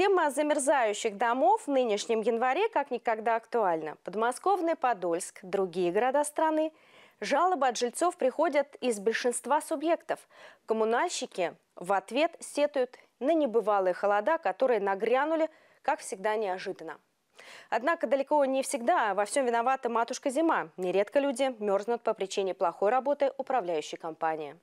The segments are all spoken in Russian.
Тема замерзающих домов в нынешнем январе как никогда актуальна. Подмосковный Подольск, другие города страны. Жалобы от жильцов приходят из большинства субъектов. Коммунальщики в ответ сетуют на небывалые холода, которые нагрянули, как всегда, неожиданно. Однако далеко не всегда во всем виновата матушка зима. Нередко люди мерзнут по причине плохой работы управляющей компании.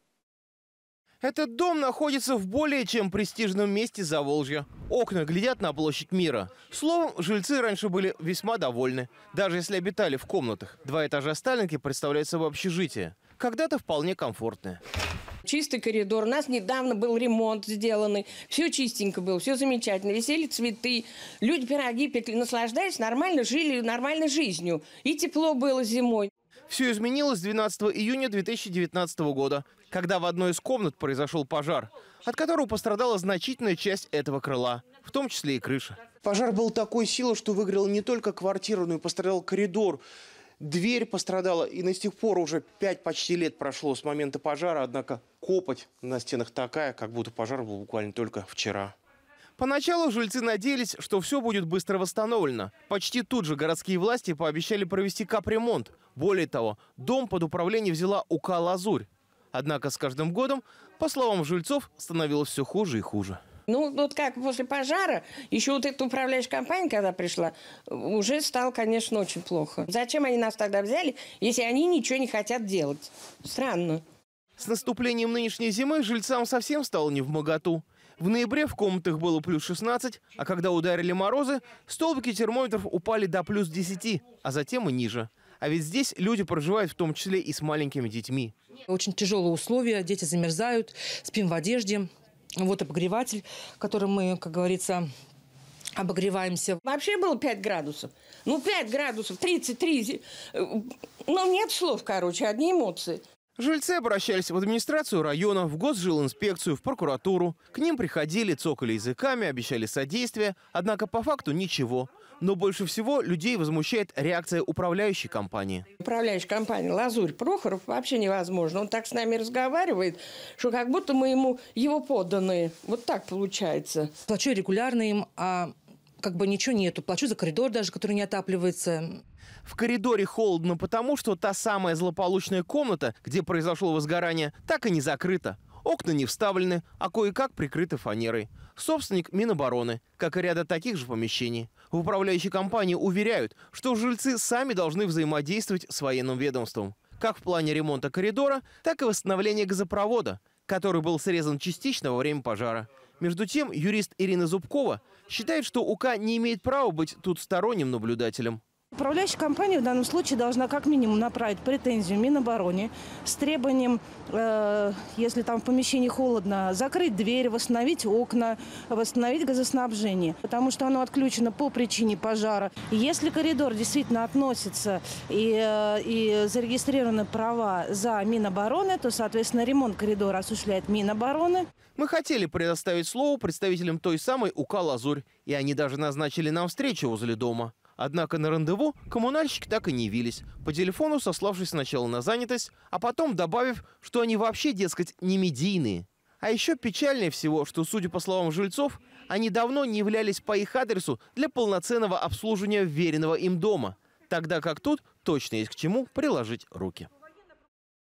Этот дом находится в более чем престижном месте Заволжья. Окна глядят на площадь мира. Словом, жильцы раньше были весьма довольны. Даже если обитали в комнатах. Два этажа Сталинки представляют в общежитии, Когда-то вполне комфортное чистый коридор. У нас недавно был ремонт сделанный. Все чистенько было, все замечательно. Висели цветы. Люди пироги пекли, наслаждались, нормально жили, нормальной жизнью. И тепло было зимой. Все изменилось 12 июня 2019 года, когда в одной из комнат произошел пожар, от которого пострадала значительная часть этого крыла, в том числе и крыша. Пожар был такой силы, что выиграл не только квартиру, но и пострадал коридор. Дверь пострадала, и на сих пор уже пять почти лет прошло с момента пожара, однако копоть на стенах такая, как будто пожар был буквально только вчера. Поначалу жильцы надеялись, что все будет быстро восстановлено. Почти тут же городские власти пообещали провести капремонт. Более того, дом под управление взяла УК «Лазурь». Однако с каждым годом, по словам жильцов, становилось все хуже и хуже. Ну, вот как после пожара, еще вот эта управляющая компания, когда пришла, уже стало, конечно, очень плохо. Зачем они нас тогда взяли, если они ничего не хотят делать? Странно. С наступлением нынешней зимы жильцам совсем стало не в моготу. В ноябре в комнатах было плюс 16, а когда ударили морозы, столбики термометров упали до плюс 10, а затем и ниже. А ведь здесь люди проживают в том числе и с маленькими детьми. Очень тяжелые условия, дети замерзают, спим в одежде, вот обогреватель, которым мы, как говорится, обогреваемся. Вообще было 5 градусов. Ну, 5 градусов, 33. Но ну, нет слов, короче, одни эмоции. Жильцы обращались в администрацию района, в госжилинспекцию, в прокуратуру. К ним приходили, цокали языками, обещали содействие, однако по факту ничего. Но больше всего людей возмущает реакция управляющей компании. Управляющая компания «Лазурь» Прохоров вообще невозможно. Он так с нами разговаривает, что как будто мы ему его подданные. Вот так получается. Плачу регулярно им, а как бы ничего нету. Плачу за коридор даже, который не отапливается. В коридоре холодно потому, что та самая злополучная комната, где произошло возгорание, так и не закрыта. Окна не вставлены, а кое-как прикрыты фанерой. Собственник Минобороны, как и ряда таких же помещений. В управляющей компании уверяют, что жильцы сами должны взаимодействовать с военным ведомством. Как в плане ремонта коридора, так и восстановления газопровода, который был срезан частично во время пожара. Между тем, юрист Ирина Зубкова считает, что УК не имеет права быть тут сторонним наблюдателем. Управляющая компания в данном случае должна как минимум направить претензию Минобороне с требованием, э, если там в помещении холодно, закрыть дверь, восстановить окна, восстановить газоснабжение, потому что оно отключено по причине пожара. Если коридор действительно относится и, э, и зарегистрированы права за Минобороны, то, соответственно, ремонт коридора осуществляет Минобороны. Мы хотели предоставить слово представителям той самой УК «Лазурь», и они даже назначили нам встречу возле дома. Однако на рандеву коммунальщики так и не явились, по телефону сославшись сначала на занятость, а потом добавив, что они вообще, дескать, не медийные. А еще печальнее всего, что, судя по словам жильцов, они давно не являлись по их адресу для полноценного обслуживания веренного им дома, тогда как тут точно есть к чему приложить руки.